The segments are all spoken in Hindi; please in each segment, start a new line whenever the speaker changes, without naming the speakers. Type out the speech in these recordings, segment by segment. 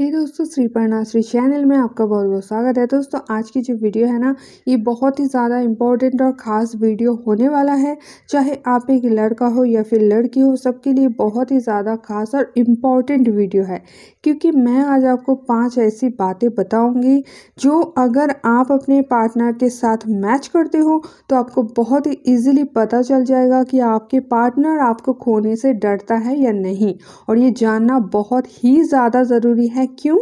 हे दोस्तों श्री प्रणाश्री चैनल में आपका बहुत बहुत स्वागत है दोस्तों आज की जो वीडियो है ना ये बहुत ही ज़्यादा इम्पॉर्टेंट और ख़ास वीडियो होने वाला है चाहे आप एक लड़का हो या फिर लड़की हो सबके लिए बहुत ही ज़्यादा खास और इम्पॉर्टेंट वीडियो है क्योंकि मैं आज आपको पांच ऐसी बातें बताऊँगी जो अगर आप अपने पार्टनर के साथ मैच करते हो तो आपको बहुत ही ईजिली पता चल जाएगा कि आपके पार्टनर आपको खोने से डरता है या नहीं और ये जानना बहुत ही ज़्यादा ज़रूरी है क्यों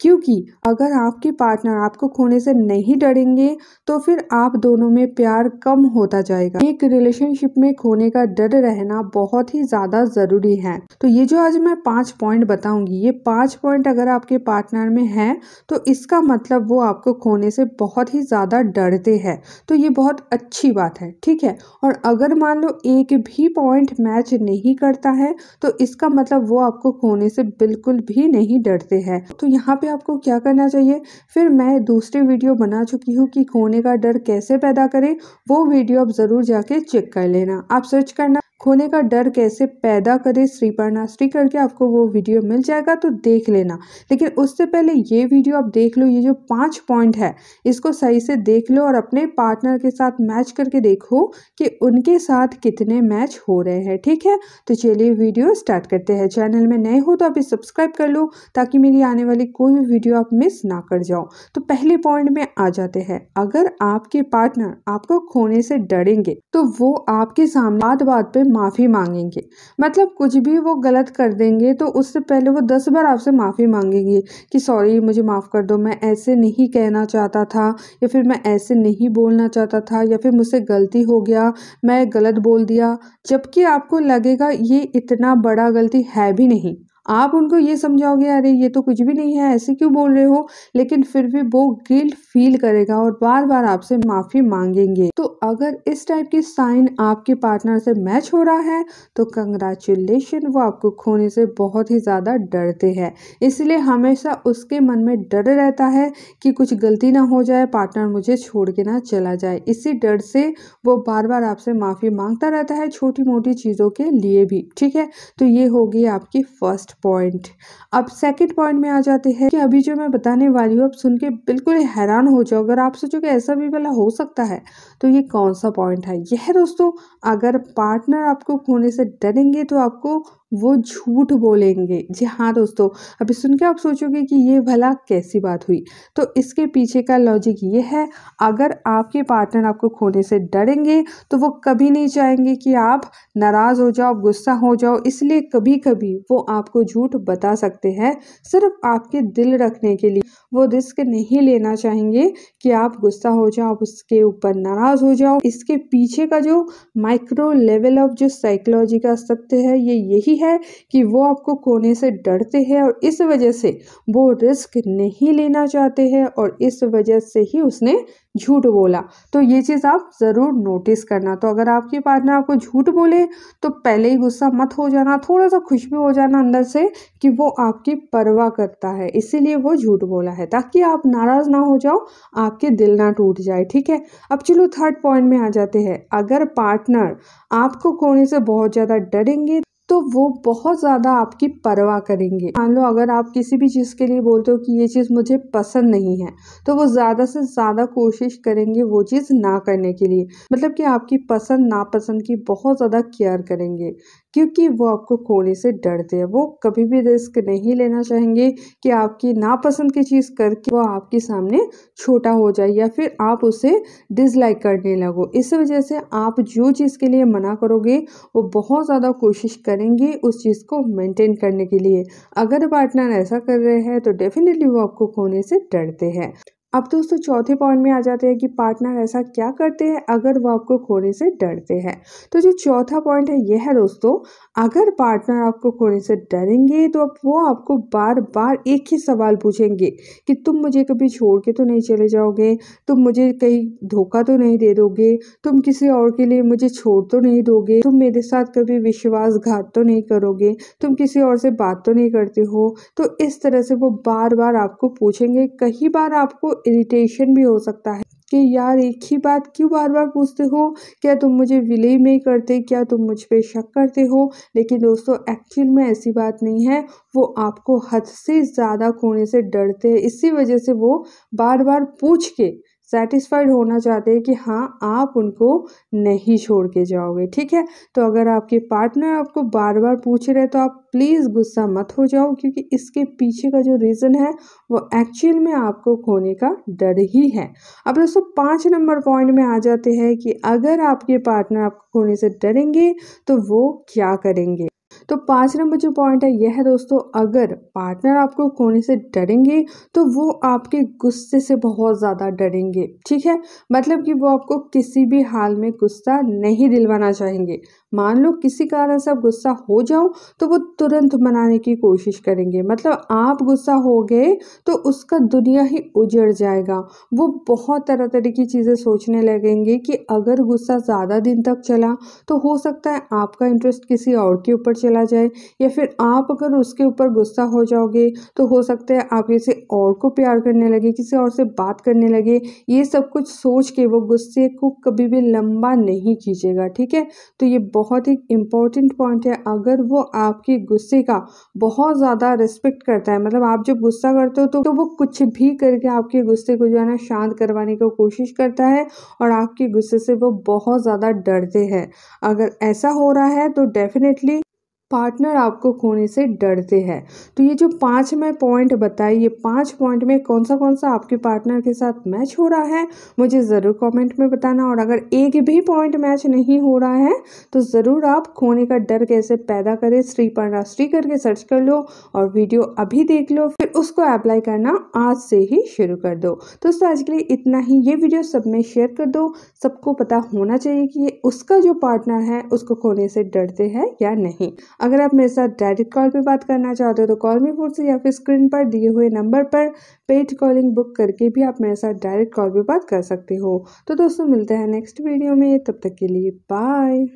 क्योंकि अगर आपके पार्टनर आपको खोने से नहीं डरेंगे तो फिर आप दोनों में प्यार कम होता जाएगा एक रिलेशनशिप में खोने का डर रहना बहुत ही ज़्यादा ज़रूरी है तो ये जो आज मैं पांच पॉइंट बताऊंगी ये पांच पॉइंट अगर आपके पार्टनर में है तो इसका मतलब वो आपको खोने से बहुत ही ज़्यादा डरते हैं तो ये बहुत अच्छी बात है ठीक है और अगर मान लो एक भी पॉइंट मैच नहीं करता है तो इसका मतलब वो आपको खोने से बिल्कुल भी नहीं डरते हैं तो यहाँ पे आपको क्या करना चाहिए फिर मैं दूसरी वीडियो बना चुकी हूँ कि खोने का डर कैसे पैदा करें वो वीडियो आप ज़रूर जाके चेक कर लेना आप सर्च करना खोने का डर कैसे पैदा करे करें श्रीपर्णास्ट्री करके आपको वो वीडियो मिल जाएगा तो देख लेना लेकिन उससे पहले ये वीडियो आप देख लो ये जो पाँच पॉइंट है इसको सही से देख लो और अपने पार्टनर के साथ मैच करके देखो कि उनके साथ कितने मैच हो रहे हैं ठीक है तो चलिए वीडियो स्टार्ट करते हैं चैनल में नए हो तो अभी सब्सक्राइब कर लो ताकि मेरी आने वाली कोई भी वीडियो आप मिस ना कर जाओ तो पहले पॉइंट में आ जाते हैं अगर आपके पार्टनर आपको खोने से डरेंगे तो वो आपके सामने बात बात पर माफ़ी मांगेंगे मतलब कुछ भी वो गलत कर देंगे तो उससे पहले वो दस बार आपसे माफ़ी मांगेंगे कि सॉरी मुझे माफ़ कर दो मैं ऐसे नहीं कहना चाहता था या फिर मैं ऐसे नहीं बोलना चाहता था या फिर मुझसे गलती हो गया मैं गलत बोल दिया जबकि आपको लगेगा ये इतना बड़ा गलती है भी नहीं आप उनको ये समझाओगे अरे ये तो कुछ भी नहीं है ऐसे क्यों बोल रहे हो लेकिन फिर भी वो गिल्ट फील करेगा और बार बार आपसे माफ़ी मांगेंगे तो अगर इस टाइप की साइन आपके पार्टनर से मैच हो रहा है तो कंग्रेचुलेशन वो आपको खोने से बहुत ही ज़्यादा डरते हैं इसलिए हमेशा उसके मन में डर रहता है कि कुछ गलती ना हो जाए पार्टनर मुझे छोड़ के ना चला जाए इसी डर से वो बार बार आपसे माफ़ी मांगता रहता है छोटी मोटी चीज़ों के लिए भी ठीक है तो ये होगी आपकी फर्स्ट पॉइंट अब सेकंड पॉइंट में आ जाते हैं कि अभी जो मैं बताने वाली हूँ अब सुन के बिल्कुल हैरान हो जाओ अगर आप सोचोगे ऐसा भी भला हो सकता है तो ये कौन सा पॉइंट है यह दोस्तों अगर पार्टनर आपको खोने से डरेंगे तो आपको वो झूठ बोलेंगे जी हाँ दोस्तों अभी सुन के आप सोचोगे कि ये भला कैसी बात हुई तो इसके पीछे का लॉजिक ये है अगर आपके पार्टनर आपको खोने से डरेंगे तो वो कभी नहीं चाहेंगे कि आप नाराज़ हो जाओ गुस्सा हो जाओ इसलिए कभी कभी वो आपको झूठ बता सकते हैं सिर्फ आपके दिल रखने के लिए वो रिस्क नहीं लेना चाहेंगे कि आप गुस्सा हो जाओ आप उसके ऊपर नाराज़ हो जाओ इसके पीछे का जो माइक्रो लेवल ऑफ जो साइकोलॉजी का सत्य है ये यही है कि वो आपको कोने से डरते हैं और इस वजह से वो रिस्क नहीं लेना चाहते हैं और इस वजह से ही उसने झूठ बोला तो ये चीज़ आप ज़रूर नोटिस करना तो अगर आपके पार्टनर आपको झूठ बोले तो पहले ही गुस्सा मत हो जाना थोड़ा सा खुश भी हो जाना अंदर से कि वो आपकी परवाह करता है इसीलिए वो झूठ बोला है ताकि आप नाराज़ ना हो जाओ आपके दिल ना टूट जाए ठीक है अब चलो थर्ड पॉइंट में आ जाते हैं अगर पार्टनर आपको कोने से बहुत ज़्यादा डरेंगे तो वो बहुत ज़्यादा आपकी परवाह करेंगे मान लो अगर आप किसी भी चीज़ के लिए बोलते हो कि ये चीज़ मुझे पसंद नहीं है तो वो ज़्यादा से ज़्यादा कोशिश करेंगे वो चीज़ ना करने के लिए मतलब कि आपकी पसंद नापसंद की बहुत ज़्यादा केयर करेंगे क्योंकि वो आपको खोने से डरते हैं वो कभी भी रिस्क नहीं लेना चाहेंगे कि आपकी नापसंद की चीज़ करके वो आपके सामने छोटा हो जाए या फिर आप उसे डिसलाइक करने लगो इस वजह से आप जो चीज़ के लिए मना करोगे वो बहुत ज़्यादा कोशिश करेंगे उस चीज़ को मेंटेन करने के लिए अगर पार्टनर ऐसा कर रहे हैं तो डेफिनेटली वो आपको खोने से डरते हैं अब दोस्तों चौथे पॉइंट में आ जाते हैं कि पार्टनर ऐसा क्या करते हैं अगर वो आपको खोने से डरते हैं तो जो चौथा पॉइंट है यह है दोस्तों अगर पार्टनर आपको खोने से डरेंगे तो अब वो आपको बार बार एक ही सवाल पूछेंगे कि तुम मुझे कभी छोड़ के तो नहीं चले जाओगे तुम मुझे कहीं धोखा तो नहीं दे दोगे तुम किसी और के लिए मुझे छोड़ तो नहीं दोगे तुम मेरे साथ कभी विश्वासघात तो नहीं करोगे तुम किसी और से बात तो नहीं करते हो तो इस तरह से वो बार बार आपको पूछेंगे कई बार आपको इरीटेशन भी हो सकता है कि यार एक ही बात क्यों बार बार पूछते हो क्या तुम मुझे विले में करते क्या तुम मुझ पर शक करते हो लेकिन दोस्तों एक्चुअल में ऐसी बात नहीं है वो आपको हद से ज़्यादा खोने से डरते हैं इसी वजह से वो बार बार पूछ के सेटिस्फाइड होना चाहते हैं कि हाँ आप उनको नहीं छोड़ के जाओगे ठीक है तो अगर आपके पार्टनर आपको बार बार पूछ रहे तो आप प्लीज़ गुस्सा मत हो जाओ क्योंकि इसके पीछे का जो रीज़न है वो एक्चुअल में आपको खोने का डर ही है अब दोस्तों पाँच नंबर पॉइंट में आ जाते हैं कि अगर आपके पार्टनर आपको खोने से डरेंगे तो वो क्या करेंगे तो पाँच नंबर जो पॉइंट है यह है दोस्तों अगर पार्टनर आपको कोने से डरेंगे तो वो आपके गुस्से से बहुत ज़्यादा डरेंगे ठीक है मतलब कि वो आपको किसी भी हाल में गुस्सा नहीं दिलवाना चाहेंगे मान लो किसी कारण से आप गुस्सा हो जाओ तो वो तुरंत मनाने की कोशिश करेंगे मतलब आप गुस्सा हो गए तो उसका दुनिया ही उजड़ जाएगा वो बहुत तरह तरह की चीज़ें सोचने लगेंगे कि अगर गुस्सा ज़्यादा दिन तक चला तो हो सकता है आपका इंटरेस्ट किसी और के ऊपर चला चला जाए या फिर आप अगर उसके ऊपर गुस्सा हो जाओगे तो हो सकता है आप किसी और को प्यार करने लगे किसी और से बात करने लगे ये सब कुछ सोच के वो गुस्से को कभी भी लंबा नहीं खींचेगा ठीक है तो ये बहुत ही इंपॉर्टेंट पॉइंट है अगर वो आपके गुस्से का बहुत ज़्यादा रिस्पेक्ट करता है मतलब आप जब गुस्सा करते हो तो, तो वो कुछ भी करके आपके गुस्से को जो है ना शांत करवाने की कोशिश करता है और आपके गुस्से से वो बहुत ज़्यादा डरते हैं अगर ऐसा हो रहा है तो डेफिनेटली पार्टनर आपको खोने से डरते हैं तो ये जो पाँच मैं पॉइंट बताए ये पाँच पॉइंट में कौन सा कौन सा आपके पार्टनर के साथ मैच हो रहा है मुझे ज़रूर कमेंट में बताना और अगर एक भी पॉइंट मैच नहीं हो रहा है तो ज़रूर आप खोने का डर कैसे पैदा करें श्री पंडाश्री करके सर्च कर लो और वीडियो अभी देख लो फिर उसको अप्लाई करना आज से ही शुरू कर दो दोस्तों आज के लिए इतना ही ये वीडियो सब में शेयर कर दो सबको पता होना चाहिए कि ये उसका जो पार्टनर है उसको खोने से डरते हैं या नहीं अगर आप मेरे साथ डायरेक्ट कॉल पर बात करना चाहते हो तो कॉल मी फोर से या फिर स्क्रीन पर दिए हुए नंबर पर पेड कॉलिंग बुक करके भी आप मेरे साथ डायरेक्ट कॉल पर बात कर सकते हो तो दोस्तों मिलते हैं नेक्स्ट वीडियो में तब तक के लिए बाय